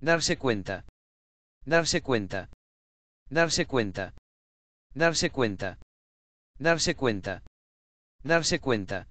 Darse cuenta. Darse cuenta. Darse cuenta. Darse cuenta. Darse cuenta. Darse cuenta.